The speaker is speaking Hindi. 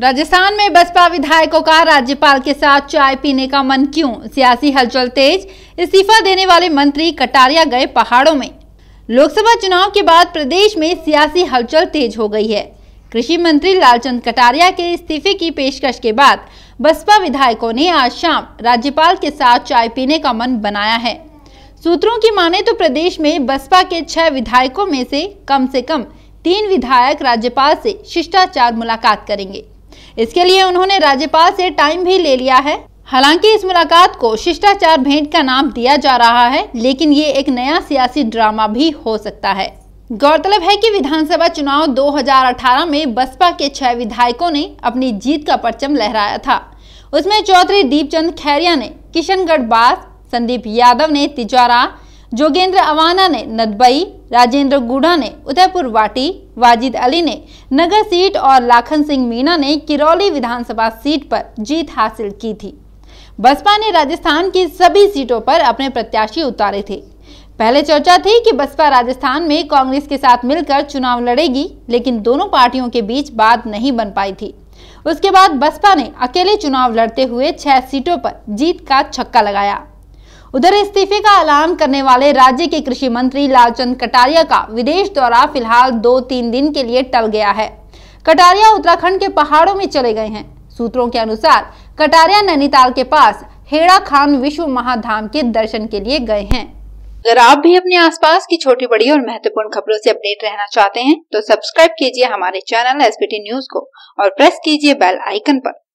राजस्थान में बसपा विधायकों का राज्यपाल के साथ चाय पीने का मन क्यों सियासी हलचल तेज इस्तीफा देने वाले मंत्री कटारिया गए पहाड़ों में लोकसभा चुनाव के बाद प्रदेश में सियासी हलचल तेज हो गई है कृषि मंत्री लालचंद कटारिया के इस्तीफे की पेशकश के बाद बसपा विधायकों ने आज शाम राज्यपाल के साथ चाय पीने का मन बनाया है सूत्रों की माने तो प्रदेश में बसपा के छह विधायकों में से कम से कम तीन विधायक राज्यपाल से शिष्टाचार मुलाकात करेंगे इसके लिए उन्होंने राज्यपाल से टाइम भी ले लिया है हालांकि इस मुलाकात को शिष्टाचार भेंट का नाम दिया जा रहा है लेकिन ये एक नया सियासी ड्रामा भी हो सकता है गौरतलब है कि विधानसभा चुनाव 2018 में बसपा के छह विधायकों ने अपनी जीत का परचम लहराया था उसमें चौधरी दीपचंद खैरिया ने किशनगढ़ बास संदीप यादव ने तिजारा जोगेंद्र अवाना ने नदबई राजेंद्र गुडा ने उदयपुर वाटी वाजिद अली ने नगर सीट और लाखन सिंह मीणा ने किरौली विधानसभा सीट पर जीत हासिल की थी बसपा ने राजस्थान की सभी सीटों पर अपने प्रत्याशी उतारे थे पहले चर्चा थी कि बसपा राजस्थान में कांग्रेस के साथ मिलकर चुनाव लड़ेगी लेकिन दोनों पार्टियों के बीच बात नहीं बन पाई थी उसके बाद बसपा ने अकेले चुनाव लड़ते हुए छह सीटों पर जीत का छक्का लगाया उधर इस्तीफे का ऐलान करने वाले राज्य के कृषि मंत्री लालचंद कटारिया का विदेश दौरा फिलहाल दो तीन दिन के लिए टल गया है कटारिया उत्तराखंड के पहाड़ों में चले गए हैं सूत्रों के अनुसार कटारिया नैनीताल के पास हेड़ा खान विश्व महाधाम के दर्शन के लिए गए हैं अगर आप भी अपने आसपास की छोटी बड़ी और महत्वपूर्ण खबरों से अपडेट रहना चाहते हैं तो सब्सक्राइब कीजिए हमारे चैनल एसपीटी न्यूज को और प्रेस कीजिए बेल आइकन पर